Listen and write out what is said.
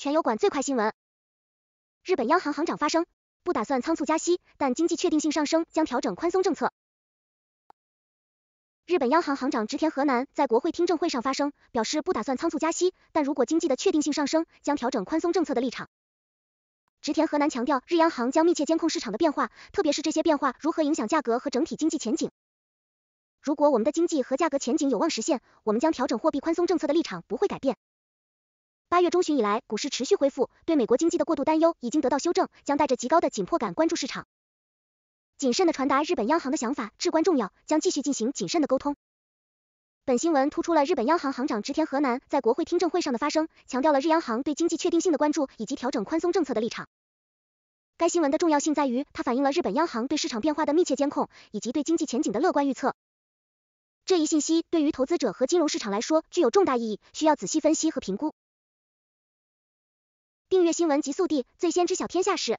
全油管最快新闻：日本央行行长发声，不打算仓促加息，但经济确定性上升将调整宽松政策。日本央行行长植田河南在国会听证会上发声，表示不打算仓促加息，但如果经济的确定性上升，将调整宽松政策的立场。植田河南强调，日央行将密切监控市场的变化，特别是这些变化如何影响价格和整体经济前景。如果我们的经济和价格前景有望实现，我们将调整货币宽松政策的立场，不会改变。八月中旬以来，股市持续恢复，对美国经济的过度担忧已经得到修正，将带着极高的紧迫感关注市场。谨慎的传达日本央行的想法至关重要，将继续进行谨慎的沟通。本新闻突出了日本央行行长植田和南在国会听证会上的发声，强调了日央行对经济确定性的关注以及调整宽松政策的立场。该新闻的重要性在于它反映了日本央行对市场变化的密切监控以及对经济前景的乐观预测。这一信息对于投资者和金融市场来说具有重大意义，需要仔细分析和评估。新闻极速递，最先知晓天下事。